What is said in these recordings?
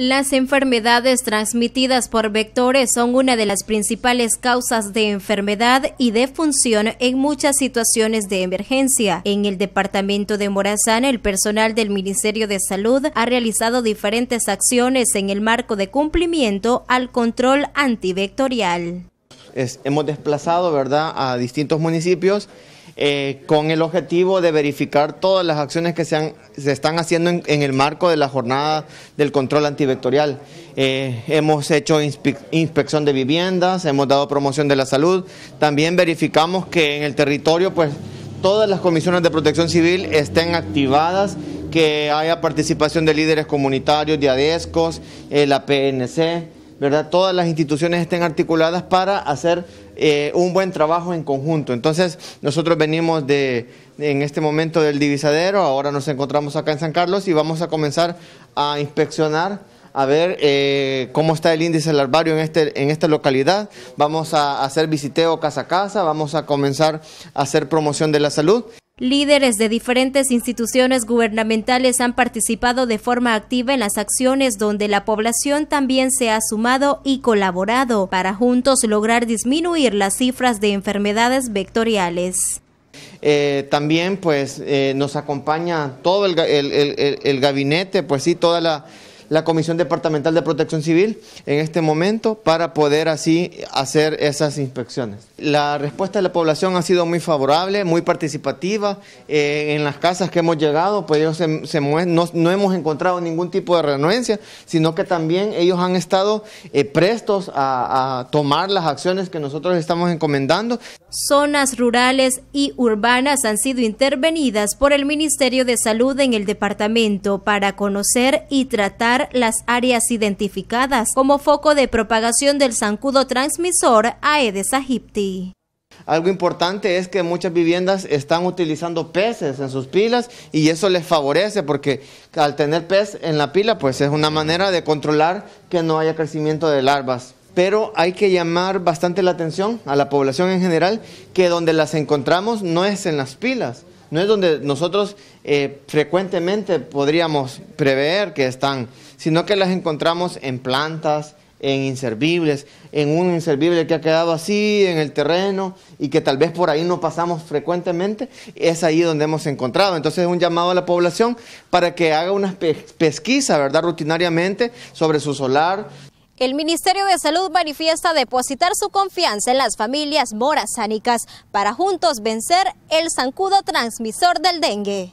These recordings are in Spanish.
Las enfermedades transmitidas por vectores son una de las principales causas de enfermedad y de función en muchas situaciones de emergencia. En el departamento de Morazán, el personal del Ministerio de Salud ha realizado diferentes acciones en el marco de cumplimiento al control antivectorial. hemos desplazado, ¿verdad?, a distintos municipios eh, con el objetivo de verificar todas las acciones que se, están haciendo en, el marco de la jornada del control antivectorial. Eh, hemos hecho inspección de viviendas, hemos dado promoción de la salud, también verificamos que en el territorio pues todas las comisiones de protección civil estén activadas que haya participación de líderes comunitarios, de ADESCOS, eh, la PNC, ¿verdad? Todas las instituciones estén articuladas para hacer eh, un buen trabajo en conjunto. Entonces, nosotros venimos de, en este momento del divisadero, ahora nos encontramos acá en San Carlos y vamos a comenzar a inspeccionar a ver eh, cómo está el índice larvario en, este, en esta localidad. Vamos a hacer visiteo casa a casa, vamos a comenzar a hacer promoción de la salud. Líderes de diferentes instituciones gubernamentales han participado de forma activa en las acciones donde la población también se ha sumado y colaborado para juntos lograr disminuir las cifras de enfermedades vectoriales. Eh, también pues eh, nos acompaña todo el, gabinete, pues sí, toda la, la Comisión Departamental de Protección Civil en este momento para poder así hacer esas inspecciones. La respuesta de la población ha sido muy favorable, muy participativa. Eh, en las casas que hemos llegado, pues ellos no, hemos encontrado ningún tipo de renuencia, sino que también ellos han estado eh, prestos a, a tomar las acciones que nosotros estamos encomendando. Zonas rurales y urbanas han sido intervenidas por el Ministerio de Salud en el departamento para conocer y tratar las áreas identificadas como foco de propagación del zancudo transmisor Aedes aegypti. Algo importante es que muchas viviendas están utilizando peces en sus pilas y eso les favorece porque al tener pez en la pila pues es una manera de controlar que no haya crecimiento de larvas pero hay que llamar bastante la atención a la población en general que donde las encontramos no es en las pilas, no es donde nosotros eh, frecuentemente podríamos prever que están, sino que las encontramos en plantas, en inservibles, en un inservible que ha quedado así en el terreno y que tal vez por ahí no pasamos frecuentemente, es ahí donde hemos encontrado. Entonces es un llamado a la población para que haga una pesquisa, ¿verdad? Rutinariamente sobre su solar, el Ministerio de Salud manifiesta depositar su confianza en las familias morazánicas para juntos vencer el zancudo transmisor del dengue.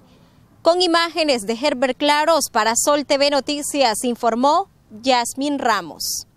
Con imágenes de Herbert Claros para Sol TV Noticias informó Yasmín Ramos.